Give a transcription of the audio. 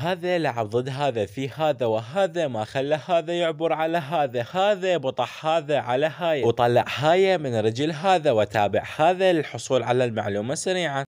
هذا لعب ضد هذا في هذا وهذا ما خلى هذا يعبر على هذا هذا بطح هذا على هاي وطلع هاي من رجل هذا وتابع هذا للحصول على المعلومة سريعا